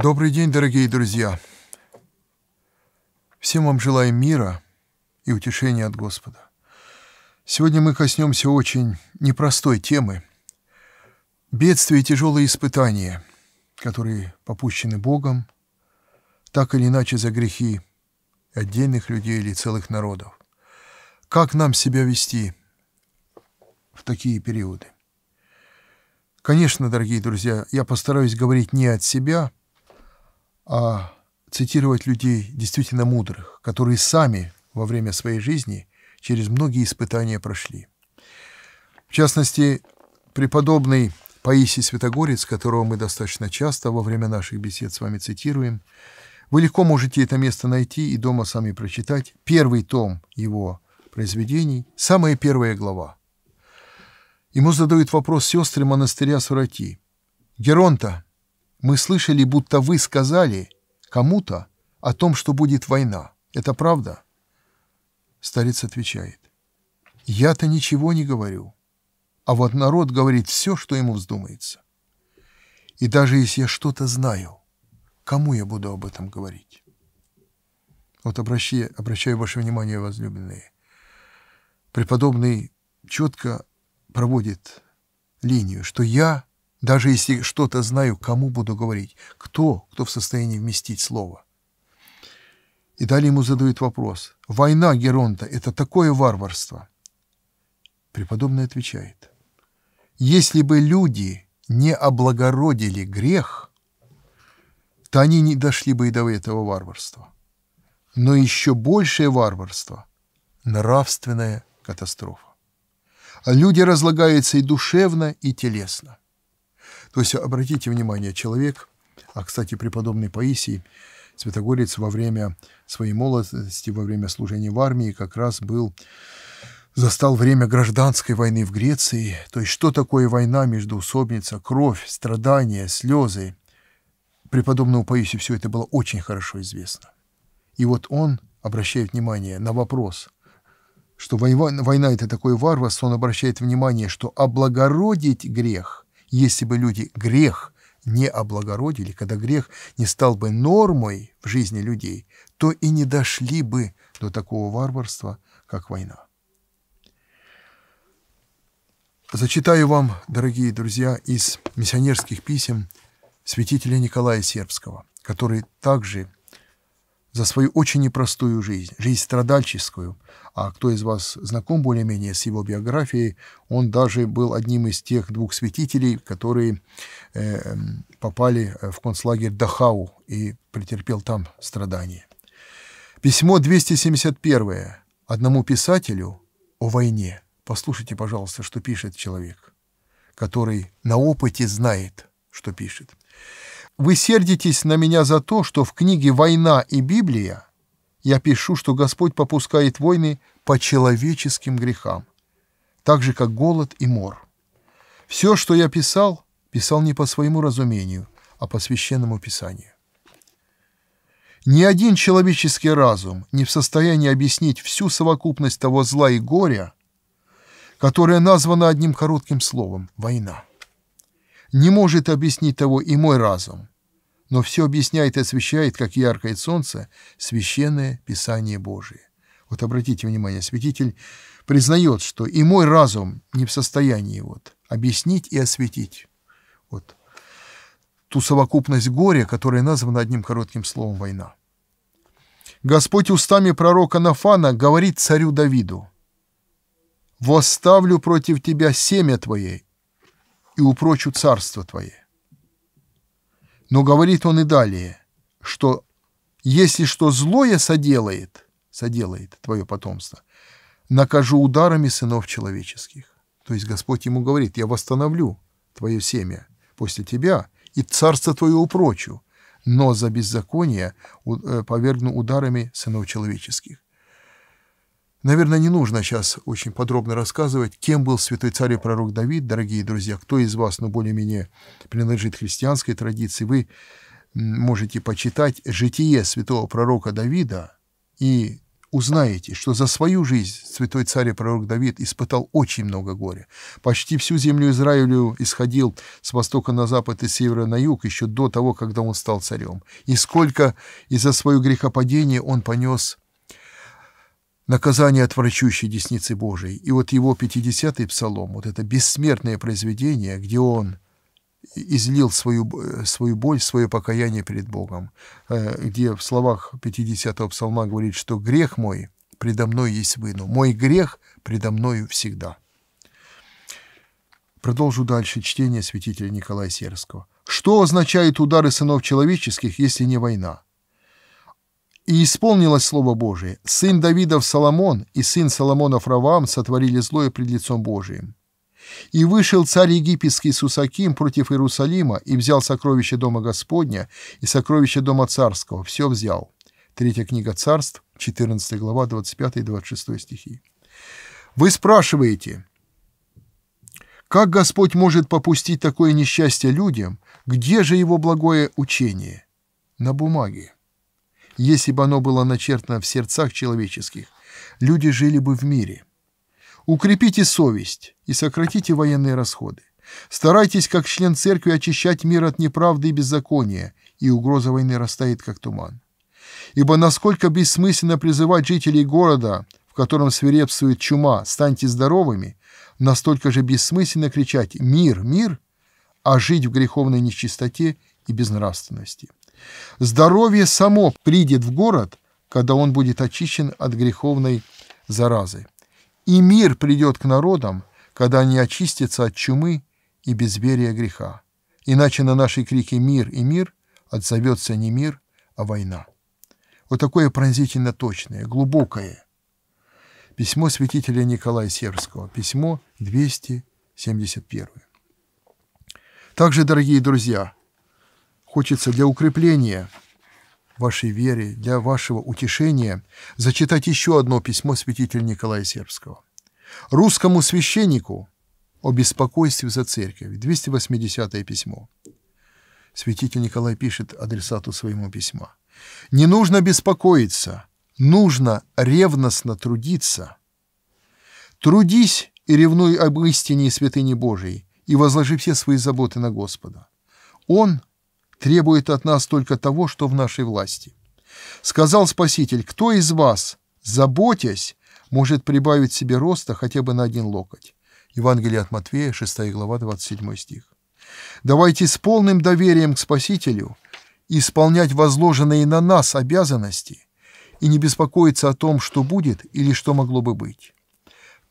Добрый день, дорогие друзья! Всем вам желаем мира и утешения от Господа. Сегодня мы коснемся очень непростой темы – бедствия и тяжелые испытания, которые попущены Богом, так или иначе за грехи отдельных людей или целых народов. Как нам себя вести в такие периоды? Конечно, дорогие друзья, я постараюсь говорить не от себя – а цитировать людей действительно мудрых, которые сами во время своей жизни через многие испытания прошли. В частности, преподобный Паисий Святогорец, которого мы достаточно часто во время наших бесед с вами цитируем, вы легко можете это место найти и дома сами прочитать. Первый том его произведений, самая первая глава. Ему задают вопрос сестры монастыря Сурати. «Геронта, мы слышали, будто вы сказали кому-то о том, что будет война. Это правда?» Старец отвечает. «Я-то ничего не говорю. А вот народ говорит все, что ему вздумается. И даже если я что-то знаю, кому я буду об этом говорить?» Вот обращаю, обращаю ваше внимание, возлюбленные. Преподобный четко проводит линию, что я даже если что-то знаю, кому буду говорить? Кто, кто в состоянии вместить слово? И далее ему задают вопрос. Война Геронта — это такое варварство. Преподобный отвечает. Если бы люди не облагородили грех, то они не дошли бы и до этого варварства. Но еще большее варварство — нравственная катастрофа. Люди разлагаются и душевно, и телесно. То есть, обратите внимание, человек, а, кстати, преподобный Паисий, Святогорец во время своей молодости, во время служения в армии как раз был застал время гражданской войны в Греции. То есть что такое война, междоусобница, кровь, страдания, слезы. Преподобному Паисию все это было очень хорошо известно. И вот он обращает внимание на вопрос, что война, война — это такое варварство, он обращает внимание, что облагородить грех если бы люди грех не облагородили, когда грех не стал бы нормой в жизни людей, то и не дошли бы до такого варварства, как война. Зачитаю вам, дорогие друзья, из миссионерских писем святителя Николая Сербского, который также за свою очень непростую жизнь, жизнь страдальческую. А кто из вас знаком более-менее с его биографией, он даже был одним из тех двух святителей, которые эм, э, попали в концлагерь Дахау и претерпел там страдания. Письмо 271 одному писателю о войне. Послушайте, пожалуйста, что пишет человек, который на опыте знает, что пишет. Вы сердитесь на меня за то, что в книге «Война и Библия» я пишу, что Господь попускает войны по человеческим грехам, так же, как голод и мор. Все, что я писал, писал не по своему разумению, а по Священному Писанию. Ни один человеческий разум не в состоянии объяснить всю совокупность того зла и горя, которое названо одним коротким словом – война не может объяснить того и мой разум. Но все объясняет и освещает, как яркое солнце, священное Писание Божие. Вот обратите внимание, святитель признает, что и мой разум не в состоянии вот, объяснить и осветить. Вот ту совокупность горя, которая названа одним коротким словом «война». Господь устами пророка Нафана говорит царю Давиду, «Восставлю против тебя семя твое и упрочу царство Твое». Но говорит он и далее, что «если что злое соделает, соделает Твое потомство, накажу ударами сынов человеческих». То есть Господь ему говорит, «Я восстановлю Твое семя после Тебя и царство Твое упрочу» но за беззаконие э, повергну ударами сынов человеческих. Наверное, не нужно сейчас очень подробно рассказывать, кем был святой царь и пророк Давид, дорогие друзья, кто из вас, ну, более-менее принадлежит христианской традиции. Вы можете почитать житие святого пророка Давида и узнаете, что за свою жизнь святой царь и пророк Давид испытал очень много горя. Почти всю землю Израилю исходил с востока на запад и с севера на юг еще до того, когда он стал царем. И сколько из-за свое грехопадение он понес наказание от врачущей десницы Божией. И вот его 50-й псалом, вот это бессмертное произведение, где он излил свою, э, свою боль, свое покаяние перед Богом, э, где в словах 50-го псалма говорит, что грех мой предо мной есть выну, мой грех предо мною всегда. Продолжу дальше чтение святителя Николая Серского. Что означают удары сынов человеческих, если не война? И исполнилось Слово Божие. Сын Давидов Соломон и сын Соломонов Равам сотворили злое пред лицом Божиим. И вышел царь египетский Сусаким против Иерусалима и взял сокровище дома Господня и сокровище дома царского. Все взял. Третья книга царств, 14 глава, 25-26 стихи. Вы спрашиваете, как Господь может попустить такое несчастье людям, где же его благое учение? На бумаге если бы оно было начертано в сердцах человеческих, люди жили бы в мире. Укрепите совесть и сократите военные расходы. Старайтесь, как член церкви, очищать мир от неправды и беззакония, и угроза войны растает, как туман. Ибо насколько бессмысленно призывать жителей города, в котором свирепствует чума, «станьте здоровыми», настолько же бессмысленно кричать «мир, мир», а жить в греховной нечистоте и безнравственности. Здоровье само придет в город, когда он будет очищен от греховной заразы. И мир придет к народам, когда они очистятся от чумы и безверия греха. Иначе на нашей крике «Мир и мир» отзовется не мир, а война. Вот такое пронзительно точное, глубокое письмо святителя Николая Сербского, письмо 271. Также, дорогие друзья, Хочется для укрепления вашей веры, для вашего утешения зачитать еще одно письмо святителя Николая Сербского. Русскому священнику о беспокойстве за церковь. 280 письмо. Святитель Николай пишет адресату своему письма. «Не нужно беспокоиться, нужно ревностно трудиться. Трудись и ревнуй об истине и святыне Божией, и возложи все свои заботы на Господа. Он требует от нас только того, что в нашей власти. Сказал Спаситель, кто из вас, заботясь, может прибавить себе роста хотя бы на один локоть? Евангелие от Матвея, 6 глава, 27 стих. Давайте с полным доверием к Спасителю исполнять возложенные на нас обязанности и не беспокоиться о том, что будет или что могло бы быть.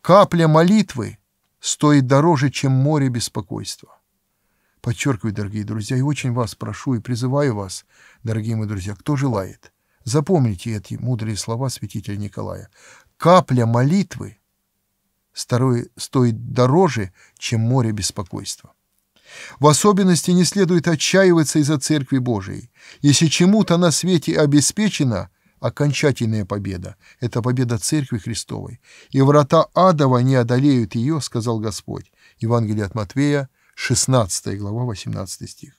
Капля молитвы стоит дороже, чем море беспокойства. Подчеркиваю, дорогие друзья, и очень вас прошу и призываю вас, дорогие мои друзья, кто желает, запомните эти мудрые слова святителя Николая. Капля молитвы старое, стоит дороже, чем море беспокойства. В особенности не следует отчаиваться из-за Церкви Божией. Если чему-то на свете обеспечена окончательная победа, это победа Церкви Христовой. «И врата адова не одолеют ее», — сказал Господь. Евангелие от Матвея, 16 глава, 18 стих.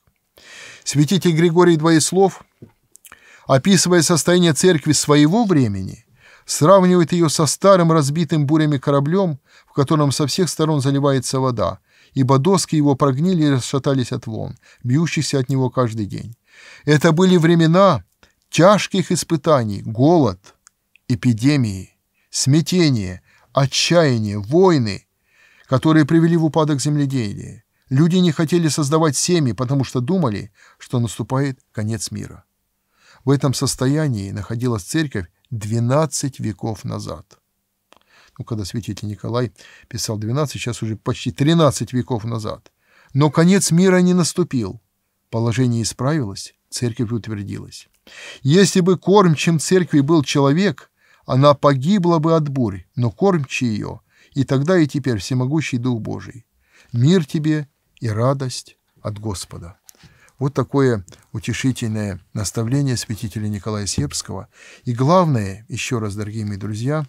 Святитель Григорий Двоеслов, описывая состояние церкви своего времени, сравнивает ее со старым разбитым бурями кораблем, в котором со всех сторон заливается вода, ибо доски его прогнили и расшатались от волн, бьющихся от него каждый день. Это были времена тяжких испытаний, голод, эпидемии, смятения, отчаяние войны, которые привели в упадок земледелия. Люди не хотели создавать семьи, потому что думали, что наступает конец мира. В этом состоянии находилась церковь 12 веков назад. Ну, когда святитель Николай писал 12, сейчас уже почти 13 веков назад. Но конец мира не наступил. Положение исправилось, церковь утвердилась. Если бы кормчим церкви был человек, она погибла бы от бурь, но кормчи ее, и тогда и теперь всемогущий Дух Божий. Мир тебе и радость от Господа. Вот такое утешительное наставление святителя Николая Сербского. И главное, еще раз, дорогие мои друзья,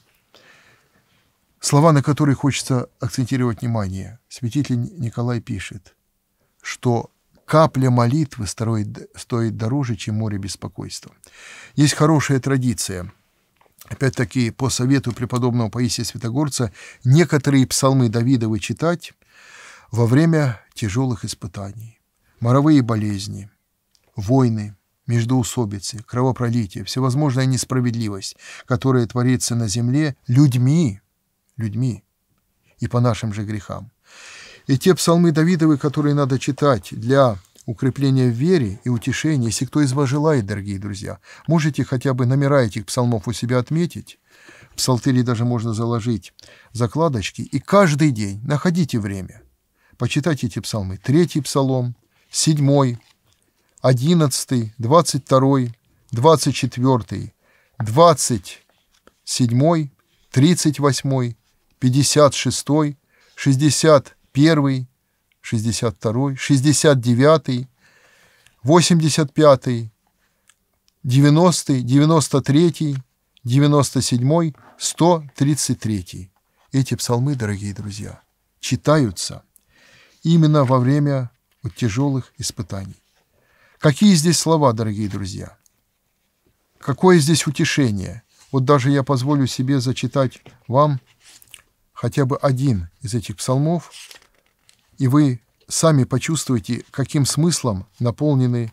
слова, на которые хочется акцентировать внимание. Святитель Николай пишет, что капля молитвы стоит, дороже, чем море беспокойства. Есть хорошая традиция. Опять-таки, по совету преподобного Паисия Святогорца, некоторые псалмы Давидовы читать во время тяжелых испытаний. Моровые болезни, войны, междуусобицы, кровопролитие, всевозможная несправедливость, которая творится на земле людьми, людьми и по нашим же грехам. И те псалмы Давидовы, которые надо читать для укрепления в вере и утешения, если кто из вас желает, дорогие друзья, можете хотя бы номера этих псалмов у себя отметить. В псалтыри даже можно заложить закладочки. И каждый день находите время – Почитайте эти псалмы. Третий псалом, седьмой, одиннадцатый, двадцать второй, двадцать четвертый, двадцать седьмой, тридцать восьмой, пятьдесят шестой, шестьдесят первый, шестьдесят второй, шестьдесят девятый, восемьдесят пятый, девяностый, девяносто третий, девяносто седьмой, сто тридцать третий. Эти псалмы, дорогие друзья, читаются – именно во время тяжелых испытаний. Какие здесь слова, дорогие друзья? Какое здесь утешение? Вот даже я позволю себе зачитать вам хотя бы один из этих псалмов, и вы сами почувствуете, каким смыслом наполнены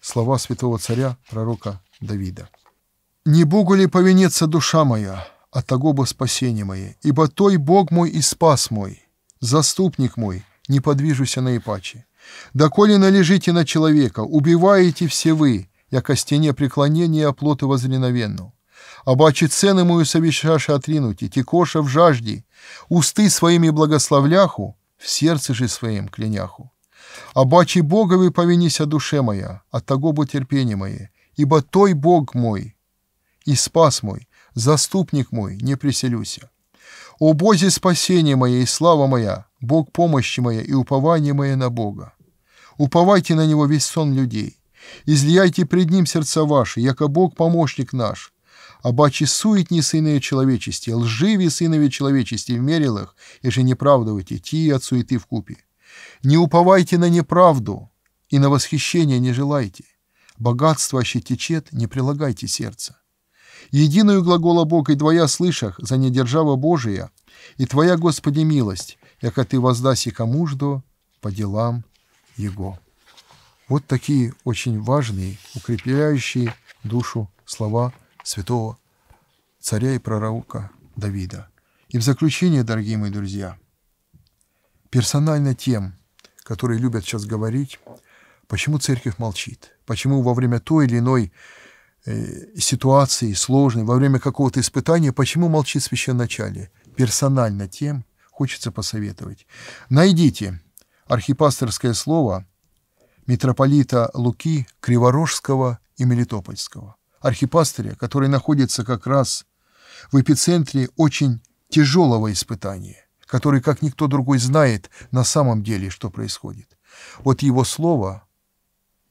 слова святого царя, пророка Давида. «Не Богу ли повинется душа моя от того бы спасение мое? Ибо той Бог мой и спас мой, заступник мой, не подвижуся наипаче. Доколе належите на человека, убиваете все вы, яко стене преклонения оплоту возреновенну. Обачи цены мою совещаши отринуть и текоша в жажде, усты своими благословляху, в сердце же своим кляняху. Обаче Богови повинися душе моя, от того бы терпение мое, ибо той Бог мой и спас мой, заступник мой, не приселюся. О Бозе спасение мое и слава моя, Бог — помощь моя и упование мое на Бога. Уповайте на Него весь сон людей. Излияйте пред Ним сердца ваши, яко Бог — помощник наш. Обаче суетни сынове человечести, а лживи сынове человечести в мерилах, еже неправдывайте, ти от суеты в купе. Не уповайте на неправду и на восхищение не желайте. Богатство аще течет, не прилагайте сердца. Единую глагола Бог и двоя слышах, за недержава Божия, и Твоя, Господи, милость, яко ты воздаси комужду по делам его». Вот такие очень важные, укрепляющие душу слова святого царя и пророка Давида. И в заключение, дорогие мои друзья, персонально тем, которые любят сейчас говорить, почему церковь молчит, почему во время той или иной э, ситуации сложной, во время какого-то испытания, почему молчит священначалие. Персонально тем, хочется посоветовать. Найдите архипастерское слово митрополита Луки Криворожского и Мелитопольского, архипастыря, который находится как раз в эпицентре очень тяжелого испытания, который, как никто другой, знает на самом деле, что происходит. Вот его слово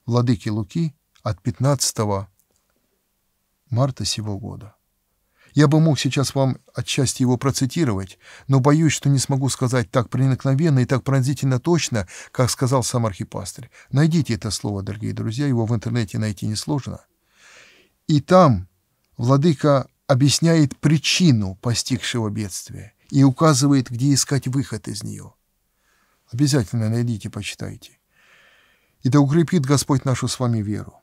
владыки Луки от 15 марта сего года. Я бы мог сейчас вам отчасти его процитировать, но боюсь, что не смогу сказать так проникновенно и так пронзительно точно, как сказал сам архипастырь. Найдите это слово, дорогие друзья, его в интернете найти несложно. И там владыка объясняет причину постигшего бедствия и указывает, где искать выход из нее. Обязательно найдите, почитайте. И да укрепит Господь нашу с вами веру,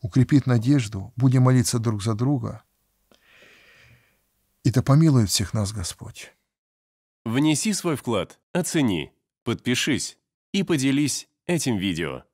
укрепит надежду, будем молиться друг за друга — и да помилует всех нас Господь. Внеси свой вклад, оцени, подпишись и поделись этим видео.